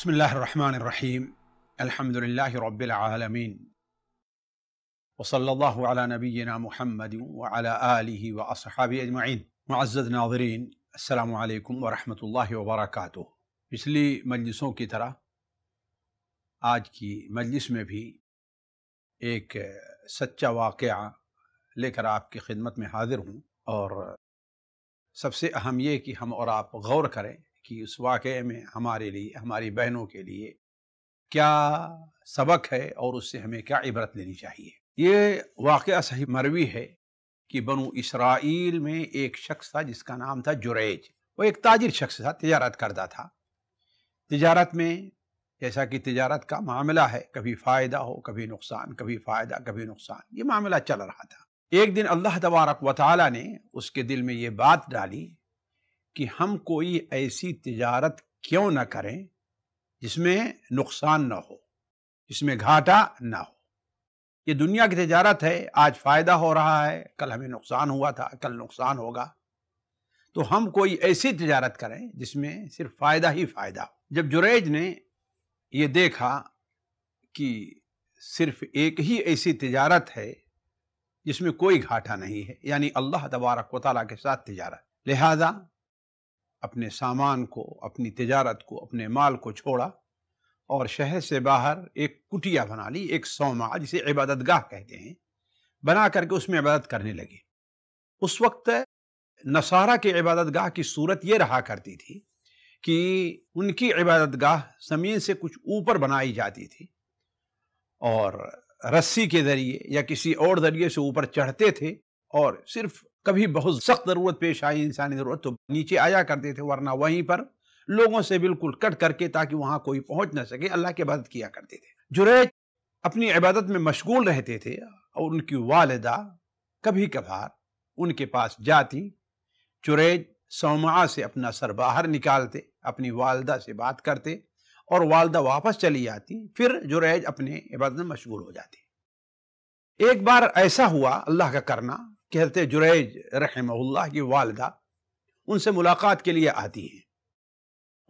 بسم الله الرحمن الرحيم الحمد لله رب العالمين وصلى الله على نبينا محمد وعلى اله واصحابه اجمعين معزز ناظرين السلام عليكم ورحمة الله وبركاته पिछली آج की مجلس میں بھی ایک سچا भी لے کر آپ کی خدمت میں حاضر ہوں اور سب سے اہم یہ کہ ہم اور آپ غور کریں कि उस वाक़े में हमारे लिए हमारी बहनों के लिए क्या सबक है और उससे हमें क्या इबरत लेनी चाहिए ये वाक़ सही मरवी है कि बनु इसराइल में एक शख्स था जिसका नाम था जुरेज वो एक ताजिर शख्स था तजारत करता था तजारत में जैसा कि तजारत का मामला है कभी फ़ायदा हो कभी नुकसान कभी फ़ायदा कभी नुकसान ये मामला चल रहा था एक दिन अल्लाह तबारक वाली ने उसके दिल में ये बात डाली कि हम कोई ऐसी तिजारत क्यों ना करें जिसमें नुकसान ना हो जिसमें घाटा ना हो ये दुनिया की तजारत है आज फ़ायदा हो रहा है कल हमें नुकसान हुआ था कल नुकसान होगा तो हम कोई ऐसी तजारत करें जिसमें सिर्फ फ़ायदा ही फ़ायदा हो जब जुरेज ने ये देखा कि सिर्फ एक ही ऐसी तजारत है जिसमें कोई घाटा नहीं है यानी अल्लाह तबारक वाली के साथ तजारत लिहाजा अपने सामान को अपनी तिजारत को अपने माल को छोड़ा और शहर से बाहर एक कुटिया बना ली एक सोमा जिसे इबादत गाह कहते हैं बना करके उसमें इबादत करने लगे उस वक्त नसारा के इबादत गाह की सूरत ये रहा करती थी कि उनकी इबादत गाह ज़मीन से कुछ ऊपर बनाई जाती थी और रस्सी के ज़रिए या किसी और ज़रिए से ऊपर चढ़ते थे और सिर्फ कभी बहुत सख्त जरूरत पेश आई इंसानी जरूरत तो नीचे आया करते थे वरना वहीं पर लोगों से बिल्कुल कट करके ताकि वहां कोई पहुंच ना सके अल्लाह की इबादत किया करते थे जुरैज अपनी इबादत में मशगूल रहते थे और उनकी वालदा कभी कभार उनके पास जाती जुरैज सोमा से अपना सर बाहर निकालते अपनी वालदा से बात करते और वालदा वापस चली आती फिर जुरैज अपने इबादत में मशगूल हो जाती एक बार ऐसा हुआ अल्लाह का करना कि हजरत जुरैज की वालदा उनसे मुलाकात के लिए आती हैं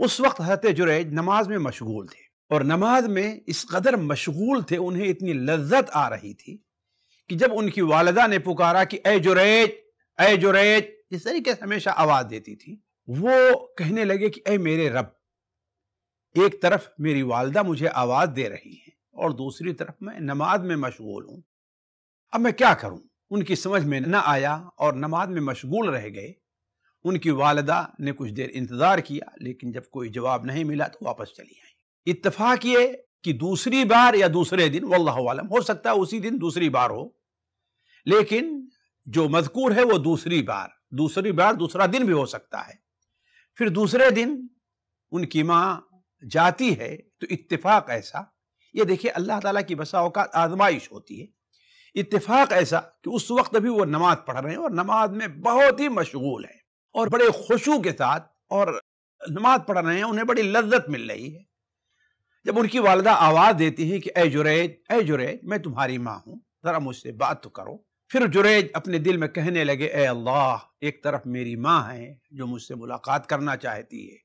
उस वक्त हजरत जुरैज नमाज में मशगूल थे और नमाज में इस कदर मशगूल थे उन्हें इतनी लज्जत आ रही थी कि जब उनकी वालदा ने पुकारा कि ए जुरैज ए जुरैज इस तरीके से हमेशा आवाज़ देती थी वो कहने लगे कि ए मेरे रब एक तरफ मेरी वालदा मुझे आवाज़ दे रही है और दूसरी तरफ मैं नमाज में मशगूल हूँ अब मैं क्या करूं उनकी समझ में न आया और नमाज में मशगूल रह गए उनकी वालदा ने कुछ देर इंतज़ार किया लेकिन जब कोई जवाब नहीं मिला तो वापस चली आई इतफाक़ ये कि दूसरी बार या दूसरे दिन वल्लम हो सकता है उसी दिन दूसरी बार हो लेकिन जो मजकूर है वो दूसरी बार दूसरी बार दूसरा दिन भी हो सकता है फिर दूसरे दिन उनकी माँ जाती है तो इत्तेफाक ऐसा ये देखिए अल्लाह ताला की बसाओकात आजमाइश होती है इतफाक ऐसा कि उस वक्त भी वो नमाज पढ़ रहे हैं और नमाज में बहुत ही मशगूल है और बड़े खुशू के साथ और नमाज पढ़ रहे हैं उन्हें बड़ी लज्जत मिल रही है जब उनकी वालदा आवाज़ देती है कि ए जुरैज ए जुरैज मैं तुम्हारी माँ हूँ ज़रा मुझसे बात तो करो फिर जुरेज अपने दिल में कहने लगे ए अल्लाह एक तरफ मेरी माँ है जो मुझसे मुलाकात करना चाहती है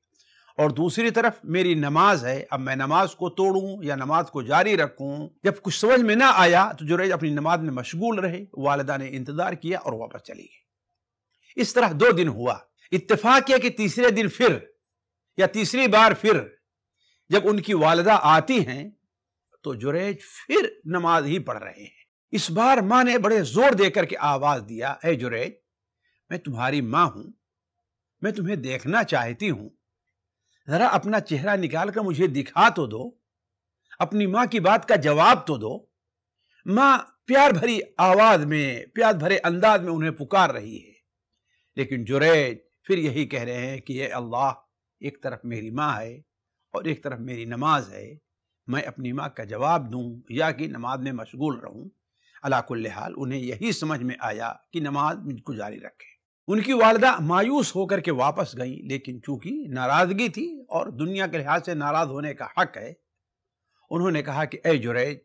और दूसरी तरफ मेरी नमाज है अब मैं नमाज को तोड़ूं या नमाज को जारी रखूं जब कुछ समझ में ना आया तो जुरैज अपनी नमाज में मशगूल रहे वालदा ने इंतजार किया और वापस चली गई इस तरह दो दिन हुआ इतफाक किया कि तीसरे दिन फिर या तीसरी बार फिर जब उनकी वालदा आती हैं तो जुरैज फिर नमाज ही पढ़ रहे हैं इस बार माँ ने बड़े जोर देकर के आवाज दिया है जुरैज मैं तुम्हारी माँ हूं मैं तुम्हें देखना चाहती हूं जरा अपना चेहरा निकाल कर मुझे दिखा तो दो अपनी मां की बात का जवाब तो दो मां प्यार भरी आवाज में प्यार भरे अंदाज में उन्हें पुकार रही है लेकिन जुरेज फिर यही कह रहे हैं कि ये अल्लाह एक तरफ मेरी माँ है और एक तरफ मेरी नमाज है मैं अपनी माँ का जवाब दूँ या कि नमाज में मशगूल रहूँ अलाकुल्ल हाल उन्हें यही समझ में आया कि नमाज मुझको जारी रखें उनकी वालदा मायूस होकर के वापस गई लेकिन चूंकि नाराज़गी थी और दुनिया के लिहाज से नाराज़ होने का हक है उन्होंने कहा कि ए जुरैज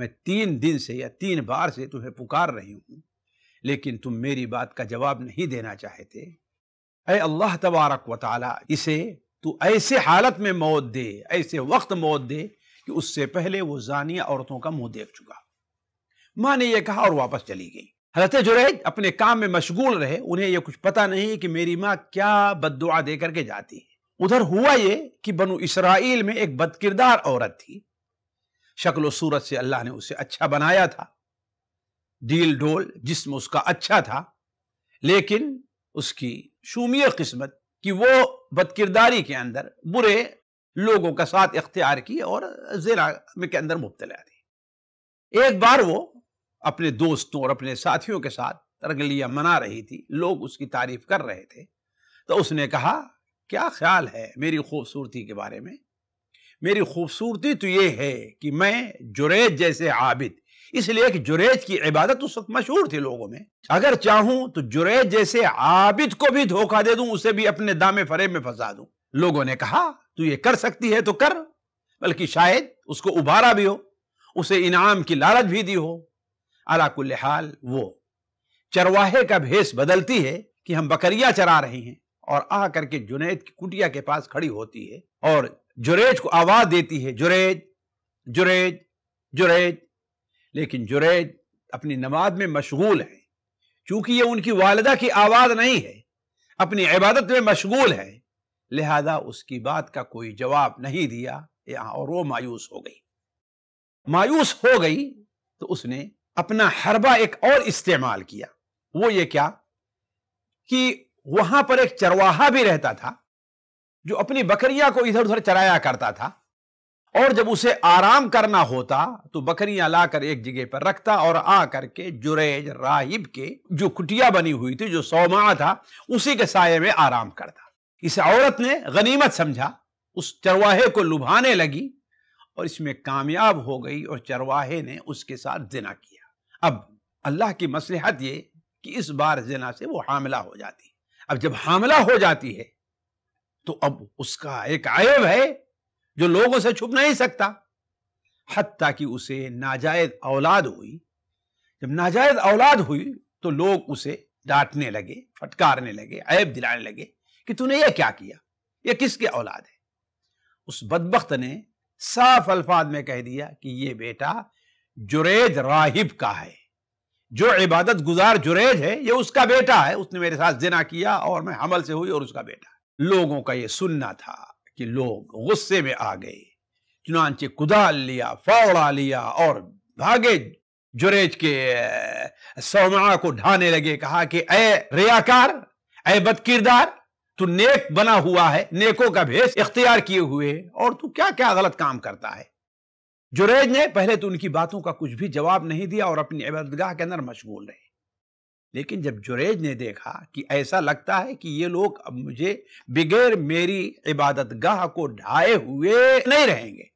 मैं तीन दिन से या तीन बार से तुम्हें पुकार रही हूँ लेकिन तुम मेरी बात का जवाब नहीं देना चाहते अय अल्लाह तबारक व इसे तू ऐसे हालत में मौत दे ऐसे वक्त मौत दे कि उससे पहले वो जानिया औरतों का मुंह देख चुका माँ ने यह कहा और वापस चली गई हजरत जुरैद अपने काम में मशगूल रहे उन्हें यह कुछ पता नहीं कि मेरी माँ क्या बददुआ दे करके जाती है उधर हुआ ये कि बनु इसराइल में एक बदकिरदार औरत थी शक्ल सूरत से अल्लाह ने उसे अच्छा बनाया था डील ढोल जिसम उसका अच्छा था लेकिन उसकी शूमिय किस्मत कि वो बदकिरदारी के अंदर बुरे लोगों का साथ इख्तियार की और जिला के अंदर मुबतला थी एक बार वो अपने दोस्तों और अपने साथियों के साथ रंगलिया मना रही थी लोग उसकी तारीफ कर रहे थे तो उसने कहा क्या ख्याल है मेरी खूबसूरती के बारे में मेरी खूबसूरती तो ये है कि मैं जुरेज जैसे आबिद इसलिए कि जुरेज की इबादत उस तो वक्त मशहूर थी लोगों में अगर चाहूं तो जुरेज जैसे आबिद को भी धोखा दे दूं उसे भी अपने दामे फरेब में फंसा दूं लोगों ने कहा तू ये कर सकती है तो कर बल्कि शायद उसको उबारा भी हो उसे इनाम की लालच भी दी हो अलाकुल्ल हाल वो चरवाहे का भेस बदलती है कि हम बकरियां चरा रहे हैं और आ करके जुनेद की कुटिया के पास खड़ी होती है और जुरेज को आवाज देती है जुरेज जुरेज जुरेज लेकिन जुरेज अपनी नमाज में मशगूल है क्योंकि ये उनकी वालदा की आवाज नहीं है अपनी इबादत में मशगूल है लिहाजा उसकी बात का कोई जवाब नहीं दिया और वो मायूस हो गई मायूस हो गई तो उसने अपना हरबा एक और इस्तेमाल किया वो ये क्या कि वहां पर एक चरवाहा भी रहता था जो अपनी बकरियां को इधर उधर चराया करता था और जब उसे आराम करना होता तो बकरियां लाकर एक जगह पर रखता और आ करके जुरेज राहिब के जो कुटिया बनी हुई थी जो सौमा था उसी के साय में आराम करता इस औरत ने गनीमत समझा उस चरवाहे को लुभाने लगी और इसमें कामयाब हो गई और चरवाहे ने उसके साथ जिना किया अब अल्लाह की मसलहत ये कि इस बार जना से वो हामला हो जाती है अब जब हामला हो जाती है तो अब उसका एक आयब है जो लोगों से छुप नहीं सकता हती कि उसे नाजायज औलाद हुई जब नाजायज औलाद हुई तो लोग उसे डांटने लगे फटकारने लगे ऐब दिलाने लगे कि तूने ये क्या किया ये किसके औलाद है उस बदबख्त ने साफ अल्फाज में कह दिया कि ये बेटा जुरेज राहिब का है जो इबादत गुजार जुरेज है ये उसका बेटा है उसने मेरे साथ जिना किया और मैं हमल से हुई और उसका बेटा लोगों का ये सुनना था कि लोग गुस्से में आ गए चुनाचे कुदाल लिया फौड़ा लिया और भागे जुरेज के सोमा को ढाने लगे कहा कि ए रियाकार ए बदकिरदार तू नेक बना हुआ है नेकों का भेष इख्तियार किए हुए और तू क्या क्या गलत काम करता है जुरेज ने पहले तो उनकी बातों का कुछ भी जवाब नहीं दिया और अपनी इबादतगाह के अंदर मशगूल रहे लेकिन जब जुरेज ने देखा कि ऐसा लगता है कि ये लोग अब मुझे बगैर मेरी इबादतगाह को ढाए हुए नहीं रहेंगे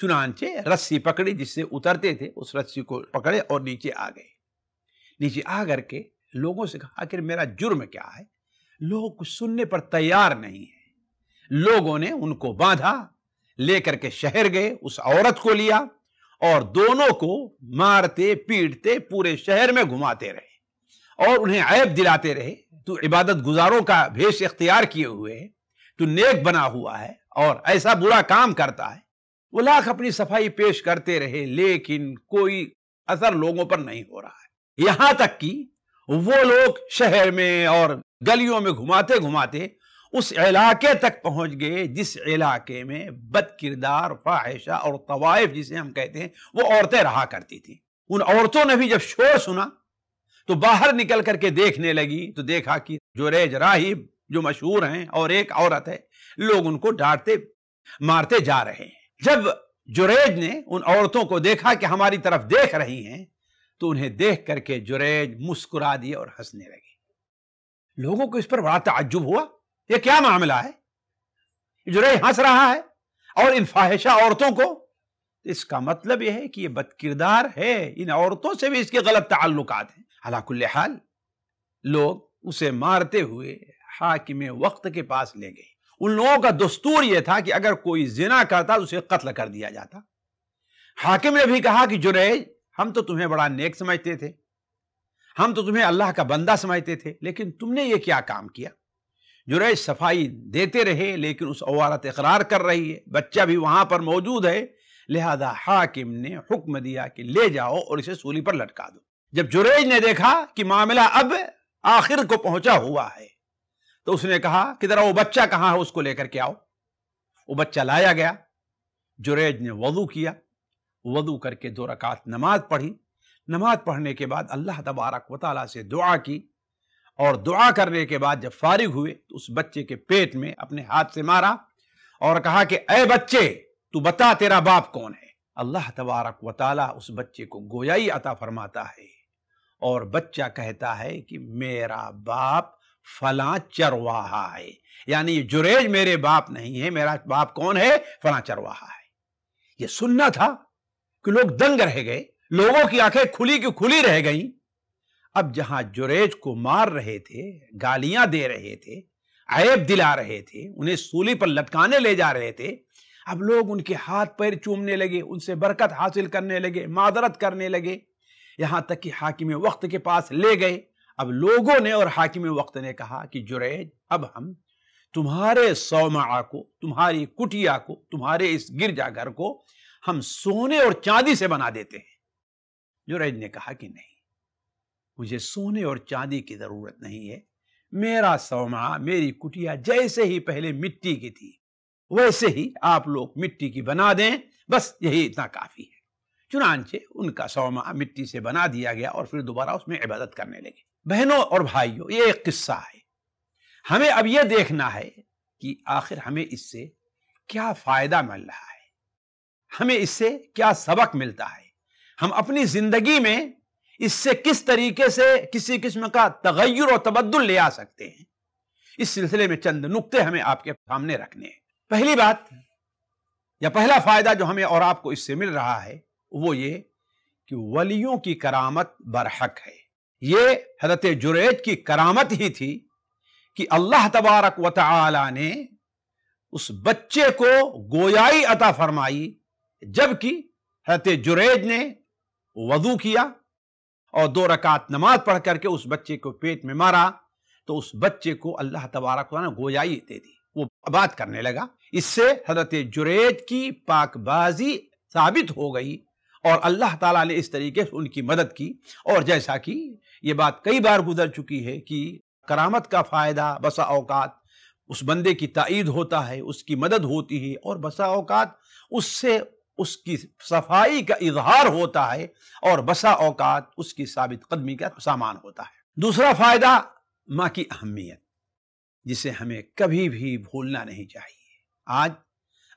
चुनानचे रस्सी पकड़ी जिससे उतरते थे उस रस्सी को पकड़े और नीचे आ गए नीचे आ करके लोगों से कहा आखिर मेरा जुर्म क्या है लोग कुछ सुनने पर तैयार नहीं है लोगों ने उनको बांधा लेकर के शहर गए उस औरत को लिया और दोनों को मारते पीटते पूरे शहर में घुमाते रहे और उन्हें ऐब दिलाते रहे तो इबादत गुजारों का भेष इख्तियार किए हुए तो नेक बना हुआ है और ऐसा बुरा काम करता है वो लाख अपनी सफाई पेश करते रहे लेकिन कोई असर लोगों पर नहीं हो रहा है यहां तक कि वो लोग शहर में और गलियों में घुमाते घुमाते उस इलाके तक पहुंच गए जिस इलाके में बद किरदार फाहिशा और तवायफ जिसे हम कहते हैं वो औरतें रहा करती थी उन औरतों ने भी जब शोर सुना तो बाहर निकल करके देखने लगी तो देखा कि रेज राहिब जो मशहूर हैं और एक औरत है लोग उनको डांटते मारते जा रहे हैं जब जुरेज ने उन औरतों को देखा कि हमारी तरफ देख रही हैं तो उन्हें देख करके जुरेज मुस्कुरा दिए और हंसने लगे लोगों को इस पर बड़ा ताज्जुब हुआ ये क्या मामला है जुरई हंस रहा है और इन फाहिशा औरतों को इसका मतलब यह है कि यह बदकिरदार है इन औरतों से भी इसके गलत ताल्लुक हैं हलाकुल्ल लोग उसे मारते हुए हाकिम वक्त के पास ले गए उन लोगों का दस्तूर यह था कि अगर कोई जिना करता तो उसे कत्ल कर दिया जाता हाकिम ने भी कहा कि जुरेज हम तो तुम्हें बड़ा नेक समझते थे हम तो तुम्हें अल्लाह का बंदा समझते थे लेकिन तुमने ये क्या काम किया जो है सफाई देते रहे लेकिन उस औरत इकरार कर रही है बच्चा भी वहाँ पर मौजूद है लिहाजा हाकिम ने हुक्म दिया कि ले जाओ और इसे सूली पर लटका दो जब जुरेज ने देखा कि मामला अब आखिर को पहुंचा हुआ है तो उसने कहा कि जरा वो बच्चा कहाँ है उसको लेकर के आओ वो बच्चा लाया गया जुरेज ने वजू किया वजू करके दो रकात नमाज पढ़ी नमाज पढ़ने के बाद अल्लाह तबारक वाली से दुआ की और दुआ करने के बाद जब फारिग हुए तो उस बच्चे के पेट में अपने हाथ से मारा और कहा कि अय बच्चे तू बता तेरा बाप कौन है अल्लाह तबारक व उस बच्चे को गोयाई अता फरमाता है और बच्चा कहता है कि मेरा बाप फला चरवाहा है यानी जुरेज मेरे बाप नहीं है मेरा बाप कौन है फला चरवाहा है यह सुनना था कि लोग दंग रह गए लोगों की आंखें खुली की खुली रह गईं अब जहां जुरेज को मार रहे थे गालियां दे रहे थे ऐब दिला रहे थे उन्हें सूली पर लटकाने ले जा रहे थे अब लोग उनके हाथ पैर चूमने लगे उनसे बरकत हासिल करने लगे मादरत करने लगे यहां तक कि हाकिम वक्त के पास ले गए अब लोगों ने और हाकिम वक्त ने कहा कि जुरैज अब हम तुम्हारे सोमा को तुम्हारी कुटिया को तुम्हारे इस गिरजाघर को हम सोने और चांदी से बना देते हैं जुरैज ने कहा कि नहीं मुझे सोने और चांदी की जरूरत नहीं है मेरा सोमा मेरी कुटिया जैसे ही पहले मिट्टी की थी वैसे ही आप लोग मिट्टी की बना दें बस यही इतना काफी है चुनाचे उनका सोमा मिट्टी से बना दिया गया और फिर दोबारा उसमें इबादत करने लगे बहनों और भाइयों ये एक किस्सा है हमें अब यह देखना है कि आखिर हमें इससे क्या फायदा मिल रहा है हमें इससे क्या सबक मिलता है हम अपनी जिंदगी में इससे किस तरीके से किसी किस्म का तगैर और तबद्दुल ले आ सकते हैं इस सिलसिले में चंद नुकते हमें आपके सामने रखने हैं पहली बात या पहला फायदा जो हमें और आपको इससे मिल रहा है वो ये कि वलियों की करामत बरहक है ये हजरत जुरेद की करामत ही थी कि अल्लाह तबारक व ने उस बच्चे को गोयाई अता फरमाई जबकि हजरत जुरेद ने वजू किया और दो रकात नमाज पढ़ करके उस बच्चे को पेट में मारा तो उस बच्चे को अल्लाह तबारक ने गोजाई दे दी वो बात करने लगा इससे हजरत जुरेद की पाकबाजी साबित हो गई और अल्लाह ताला ने इस तरीके से उनकी मदद की और जैसा कि ये बात कई बार गुजर चुकी है कि करामत का फ़ायदा बसा औकात उस बंदे की तइद होता है उसकी मदद होती है और बसा अवकात उससे उसकी सफाई का इजहार होता है और बसा औकात उसकी साबित कदमी का सामान होता है दूसरा फायदा माँ की अहमियत जिसे हमें कभी भी भूलना नहीं चाहिए आज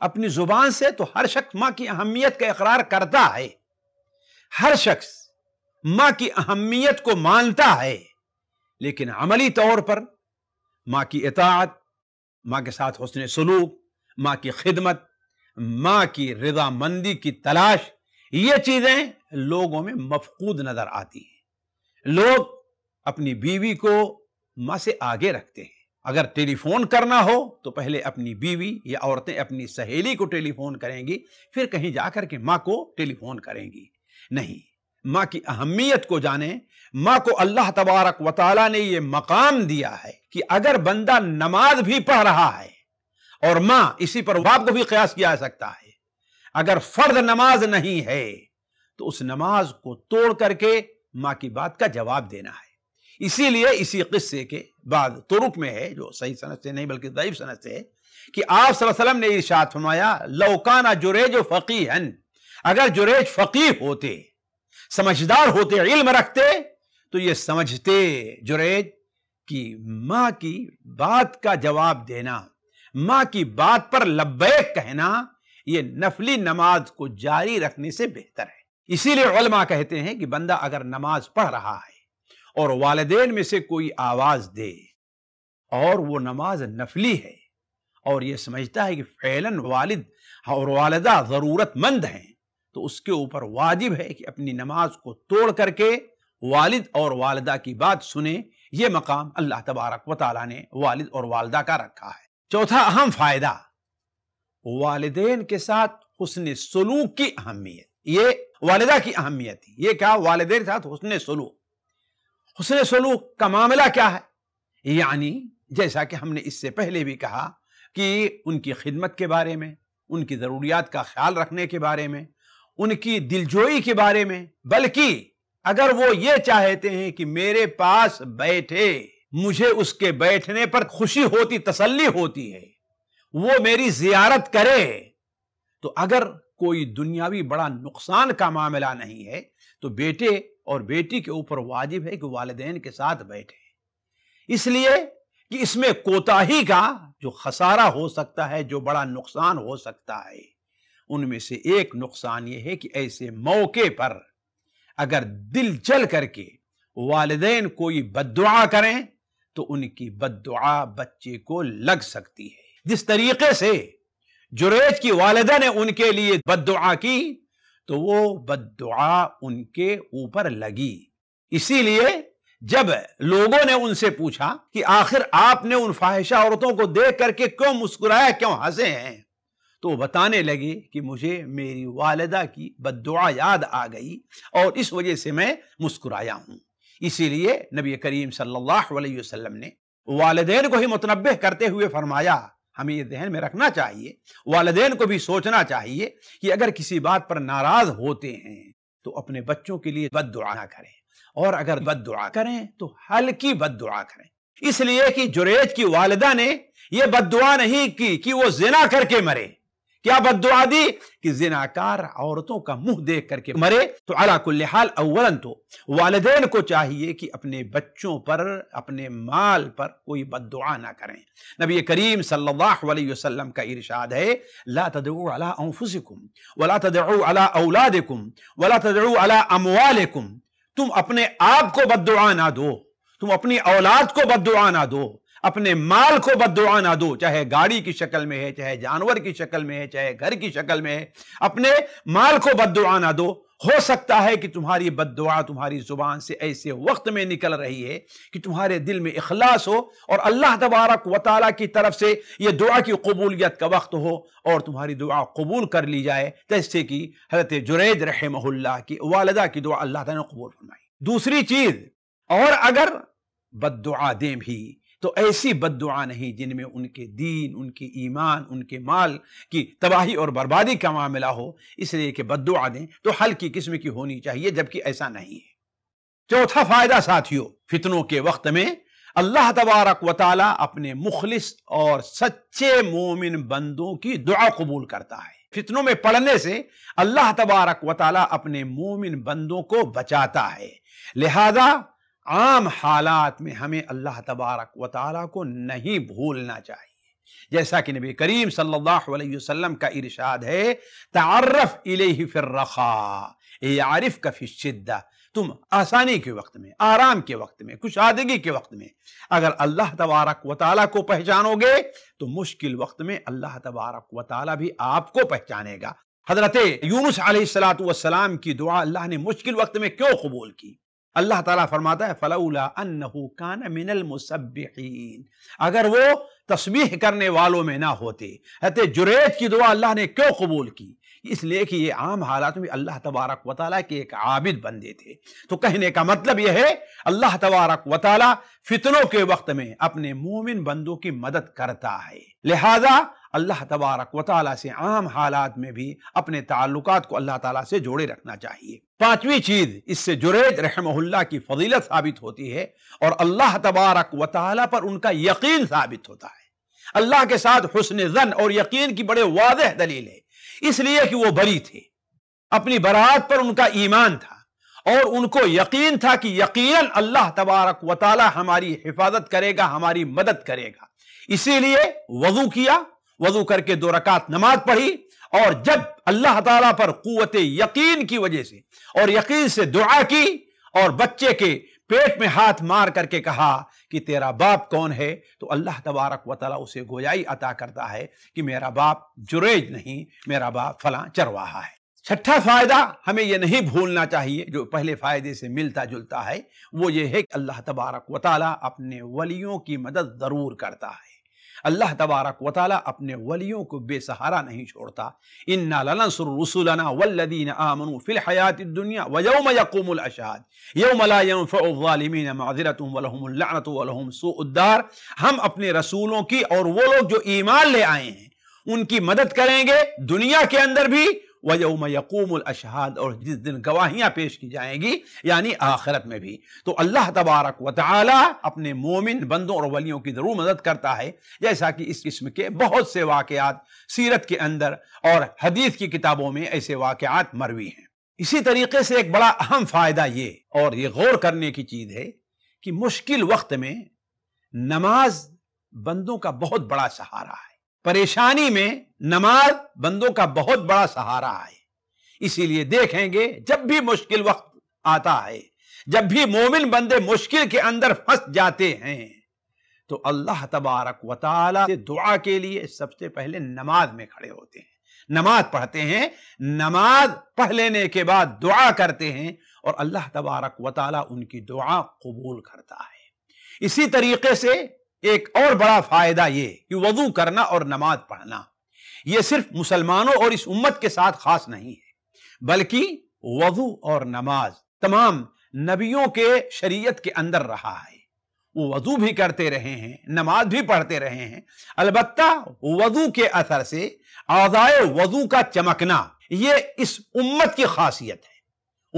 अपनी जुबान से तो हर शख्स माँ की अहमियत का इकरार करता है हर शख्स माँ की अहमियत को मानता है लेकिन अमली तौर पर माँ की इतात माँ के साथ हसन सलूक माँ की खिदमत माँ की रजामंदी की तलाश ये चीज़ें लोगों में मफकूद नज़र आती हैं लोग अपनी बीवी को मां से आगे रखते हैं अगर टेलीफोन करना हो तो पहले अपनी बीवी या औरतें अपनी सहेली को टेलीफोन करेंगी फिर कहीं जाकर के माँ को टेलीफोन करेंगी नहीं माँ की अहमियत को जाने माँ को अल्लाह तबारक वाली ने यह मकाम दिया है कि अगर बंदा नमाज भी पढ़ रहा है और मां इसी पर बाप को भी कयास किया जा सकता है अगर फर्द नमाज नहीं है तो उस नमाज को तोड़ करके मां की बात का जवाब देना है इसीलिए इसी किस्से के बाद तुरुक में है जो सही सनत से नहीं बल्कि दईब सनत से है कि आप सल्लम ने इर्शाद फरमाया लौकाना जुरेज हन अगर जुरेज फकी होते समझदार होते इल्म रखते तो ये समझते जुरेज कि माँ की बात का जवाब देना मां की बात पर लब्बैक कहना यह नफली नमाज को जारी रखने से बेहतर है इसीलिए उलमा कहते हैं कि बंदा अगर नमाज पढ़ रहा है और वालदेन में से कोई आवाज दे और वो नमाज नफली है और ये समझता है कि फैलन वालिद और वालदा ज़रूरतमंद हैं तो उसके ऊपर वाजिब है कि अपनी नमाज को तोड़ करके वालिद और वालदा की बात सुने ये मकाम अल्लाह तबारक व ने वालिद और वालदा का रखा है चौथा अहम फायदा वालदेन के साथ हुसन सलूक की अहमियत ये वालदा की अहमियत थी ये क्या वालदेन के साथ हुसन सलूक हुसन सलूक का मामला क्या है यानी जैसा कि हमने इससे पहले भी कहा कि उनकी खिदमत के बारे में उनकी ज़रूरियात का ख्याल रखने के बारे में उनकी दिलजोई के बारे में बल्कि अगर वो ये चाहते हैं कि मेरे पास बैठे मुझे उसके बैठने पर खुशी होती तसल्ली होती है वो मेरी जियारत करे तो अगर कोई दुनियावी बड़ा नुकसान का मामला नहीं है तो बेटे और बेटी के ऊपर वाजिब है कि वालदेन के साथ बैठे इसलिए कि इसमें कोताही का जो खसारा हो सकता है जो बड़ा नुकसान हो सकता है उनमें से एक नुकसान यह है कि ऐसे मौके पर अगर दिल जल करके वालदेन कोई बदुआ करें तो उनकी बदुआ बच्चे को लग सकती है जिस तरीके से जुरेज की वालदा ने उनके लिए बदुआ की तो वो बदुआ उनके ऊपर लगी इसीलिए जब लोगों ने उनसे पूछा कि आखिर आपने उन फाहिशा औरतों को देख करके क्यों मुस्कुराया क्यों हंसे हैं तो बताने लगे कि मुझे मेरी वालदा की बदुआ याद आ गई और इस वजह से मैं मुस्कुराया हूं इसीलिए नबी करीम सल्लल्लाहु अलैहि वसल्लम ने वालदेन को ही मुतनबह करते हुए फरमाया हमें ये जहन में रखना चाहिए वालदेन को भी सोचना चाहिए कि अगर किसी बात पर नाराज होते हैं तो अपने बच्चों के लिए बद दुआ करें और अगर बद दुआ करें तो हल्की बद दुआ करें इसलिए कि जुरेज की वालदा ने यह बद दुआ नहीं की कि वो जिना करके मरे क्या बदुआ दी कि जिनाकार औरतों का मुंह देख करके मरे तो अला हाल अवलन तो वाले को चाहिए कि अपने बच्चों पर अपने माल पर कोई बदुआ ना करें नबी करीम सल्लाम का इरशाद है ला तदऊ अला अंफुसिकुम वला तदऊ अला औलादिकुम वला तदऊ अला अमवालिकुम तुम अपने आप को बदुआ ना दो तुम अपनी औलाद को बदुआ ना दो अपने माल को बदुआ ना दो चाहे गाड़ी की शक्ल में है चाहे जानवर की शक्ल में है चाहे घर की शक्ल में है अपने माल को बदुआ ना दो हो सकता है कि तुम्हारी बददुआ तुम्हारी ज़ुबान से ऐसे वक्त में निकल रही है कि तुम्हारे दिल में इखलास हो और अल्लाह तबारक व की तरफ से यह दुआ की कबूलियत का वक्त हो और तुम्हारी दुआ कबूल कर ली जाए जैसे कि हजरत जुरैद महल्ला की वालदा की दुआ अल्लाह तबूल फरमाई दूसरी चीज़ और अगर दुआ दें भी तो ऐसी बद नहीं जिनमें उनके दीन उनके ईमान उनके माल की तबाही और बर्बादी का मामला हो इसलिए कि बद दें तो हल्की किस्म की होनी चाहिए जबकि ऐसा नहीं है चौथा फ़ायदा साथियों फितनों के वक्त में अल्लाह तबारक व अपने मुखलिस और सच्चे मोमिन बंदों की दुआ कबूल करता है फितनों में पड़ने से अल्लाह तबारक व अपने मोमिन बंदों को बचाता है लिहाजा आम हालात में हमें अल्लाह तबारक व ताली को नहीं भूलना चाहिए जैसा कि नबी करीम सल्लल्लाहु अलैहि वसल्लम का इरशाद है तारफ इलेही फिर रखा ए का फिर शिद्दा तुम आसानी के वक्त में आराम के वक्त में खुशादगी के वक्त में अगर अल्लाह तबारक व ताली को पहचानोगे तो मुश्किल वक्त में अल्लाह तबारक व ताली भी आपको पहचानेगा हजरत यूनुस सलात की दुआ अल्लाह ने मुश्किल वक्त में क्यों कबूल की अल्लाह ताला फरमाता है फलाउला कान मिनल मुसबिन अगर वो तस्बीह करने वालों में ना होते हते जुरेज की दुआ अल्लाह ने क्यों कबूल की इसलिए कि ये आम हालात में अल्लाह तबारक वाली के एक आबिद बंदे थे तो कहने का मतलब यह है अल्लाह तबारक वाली फितनों के वक्त में अपने मोमिन बंदों की मदद करता है लिहाजा अल्लाह तबारक व ताली से आम हालात में भी अपने ताल्लुक को अल्लाह तला से जोड़े रखना चाहिए पांचवी चीज़ इससे जुरेज रहमहुल्ला की फजीलत साबित होती है और अल्लाह तबारक व ताली पर उनका यकीन साबित होता है अल्लाह के साथ हुसन जन और यकीन की बड़े वाज दलील है इसलिए कि वो बरी थे अपनी बरात पर उनका ईमान था और उनको यकीन था कि यकीन अल्लाह तबारक व हमारी हिफाजत करेगा हमारी मदद करेगा इसीलिए वजू किया वजू करके दो रकात नमाज पढ़ी और जब अल्लाह ताला पर कुत यकीन की वजह से और यकीन से दुआ की और बच्चे के पेट में हाथ मार करके कहा कि तेरा बाप कौन है तो अल्लाह तबारक व उसे गोयाई अता करता है कि मेरा बाप जुरेज नहीं मेरा बाप फला चरवाहा है छठा फायदा हमें यह नहीं भूलना चाहिए जो पहले फायदे से मिलता जुलता है वो ये है कि अल्लाह तबारक व ताली अपने वलियों की मदद ज़रूर करता है अल्लाह तबारक वाली अपने वलियों को बेसहारा नहीं छोड़ता इन नालासरसुलना वल्लिन आमनु फिल हयात दुनिया वयम यकुमल अशाद यौमलामिन माजरत वलहमत वलहम सुद्दार हम अपने रसूलों की और वो लोग जो ईमान ले आए हैं उनकी मदद करेंगे दुनिया के अंदर भी व यौम अशहाद और जिस दिन गवाहियाँ पेश की जाएंगी यानी आखिरत में भी तो अल्लाह तबारक व अपने मोमिन बंदों और वलियों की ज़रूर मदद करता है जैसा कि इस किस्म के बहुत से वाकयात सीरत के अंदर और हदीस की किताबों में ऐसे वाकयात मरवी हैं इसी तरीके से एक बड़ा अहम फ़ायदा ये और ये गौर करने की चीज़ है कि मुश्किल वक्त में नमाज बंदों का बहुत बड़ा सहारा है परेशानी में नमाज बंदों का बहुत बड़ा सहारा है इसीलिए देखेंगे जब भी मुश्किल वक्त आता है जब भी मोमिन बंदे मुश्किल के अंदर फंस जाते हैं तो अल्लाह तबारक वाली से दुआ के लिए सबसे पहले नमाज में खड़े होते हैं नमाज पढ़ते हैं नमाज पढ़ लेने के बाद दुआ करते हैं और अल्लाह तबारक वाली उनकी दुआ कबूल करता है इसी तरीके से एक और बड़ा फायदा ये कि वजू करना और नमाज पढ़ना यह सिर्फ मुसलमानों और इस उम्मत के साथ खास नहीं है बल्कि वजू और नमाज तमाम नबियों के शरीयत के अंदर रहा है वो वजू भी करते रहे हैं नमाज भी पढ़ते रहे हैं अलबत्ता वजू के असर से आजाय वजू का चमकना यह इस उम्मत की खासियत है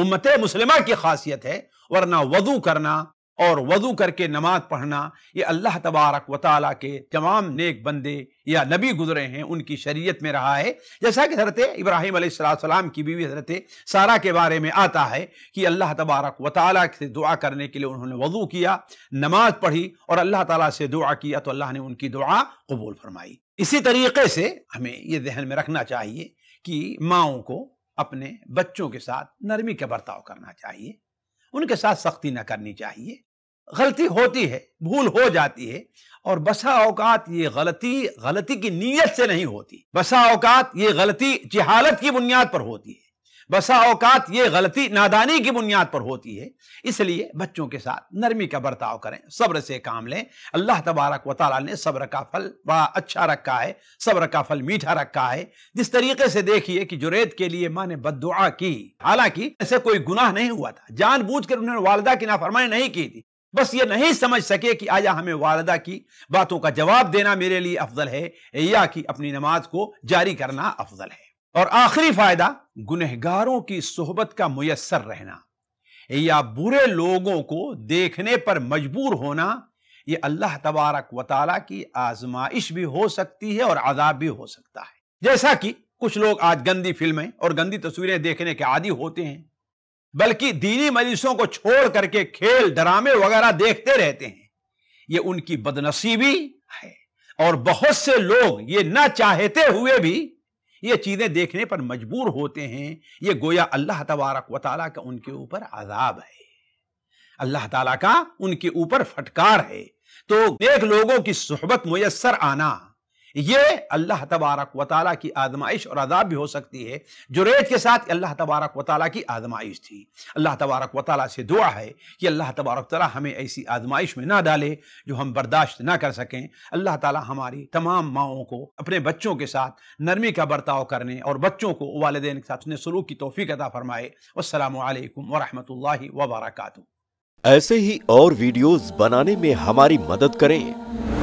उम्मत मुसलिमा की खासियत है वरना वजू करना और वजू करके नमाज पढ़ना ये अल्लाह तबारक व ताली के तमाम नेक बंदे या नबी गुजरे हैं उनकी शरीयत में रहा है जैसा कि हजरत इब्राहिम सलाम की बीवी हजरत सारा के बारे में आता है कि अल्लाह तबारक व ताली से दुआ करने के लिए उन्होंने वजू किया नमाज पढ़ी और अल्लाह तला से दुआ किया तो अल्लाह ने उनकी दुआ कबूल फरमाई इसी तरीके से हमें ये जहन में रखना चाहिए कि माओं को अपने बच्चों के साथ नरमी का बर्ताव करना चाहिए उनके साथ सख्ती न करनी चाहिए गलती होती है भूल हो जाती है और बसा औकात ये गलती गलती की नीयत से नहीं होती बसा औकात ये गलती जहालत की बुनियाद पर होती है बसा औकात ये गलती नादानी की बुनियाद पर होती है इसलिए बच्चों के साथ नरमी का बर्ताव करें सब्र से काम लें अल्लाह तबारक व ताली ने सब्र का फल बड़ा अच्छा रखा है सब्र का फल मीठा रखा है जिस तरीके से देखिए कि जुरेद के लिए माँ ने बदुआ की हालांकि ऐसे कोई गुनाह नहीं हुआ था जान बूझ कर उन्होंने वालदा की नाफरमानी नहीं की थी बस ये नहीं समझ सके कि आया हमें वालदा की बातों का जवाब देना मेरे लिए अफजल है या कि अपनी नमाज को जारी करना अफजल है और आखिरी फायदा गुनहगारों की सोहबत का मुयसर रहना या बुरे लोगों को देखने पर मजबूर होना ये अल्लाह तबारक वाली की आजमाइश भी हो सकती है और आदाब भी हो सकता है जैसा कि कुछ लोग आज गंदी फिल्में और गंदी तस्वीरें देखने के आदि होते हैं बल्कि दीनी मजलिसों को छोड़ करके खेल ड्रामे वगैरह देखते रहते हैं ये उनकी बदनसीबी है और बहुत से लोग ये ना चाहते हुए भी ये चीज़ें देखने पर मजबूर होते हैं ये गोया अल्लाह तबारक व का उनके ऊपर आजाब है अल्लाह ताला का उनके ऊपर फटकार है तो नेक लोगों की सोहबत मयसर आना ये अल्लाह तबारक व ताली की आजमाइश और आदाब भी हो सकती है जो रेत के साथ अल्लाह तबारक व ताली की आजमाइश थी अल्लाह तबारक व ताली से दुआ है कि अल्लाह तबारक ताली हमें ऐसी आजमाइश में ना डाले जो हम बर्दाश्त ना कर सकें अल्लाह ताली हमारी तमाम माओं को अपने बच्चों के साथ नरमी का बर्ताव करने और बच्चों को वालदेन के साथ उन्हें सलूक की तोफ़ी अदा फ़रमाए असलकम वरहमल वबरक ऐसे ही और वीडियोस बनाने में हमारी मदद करें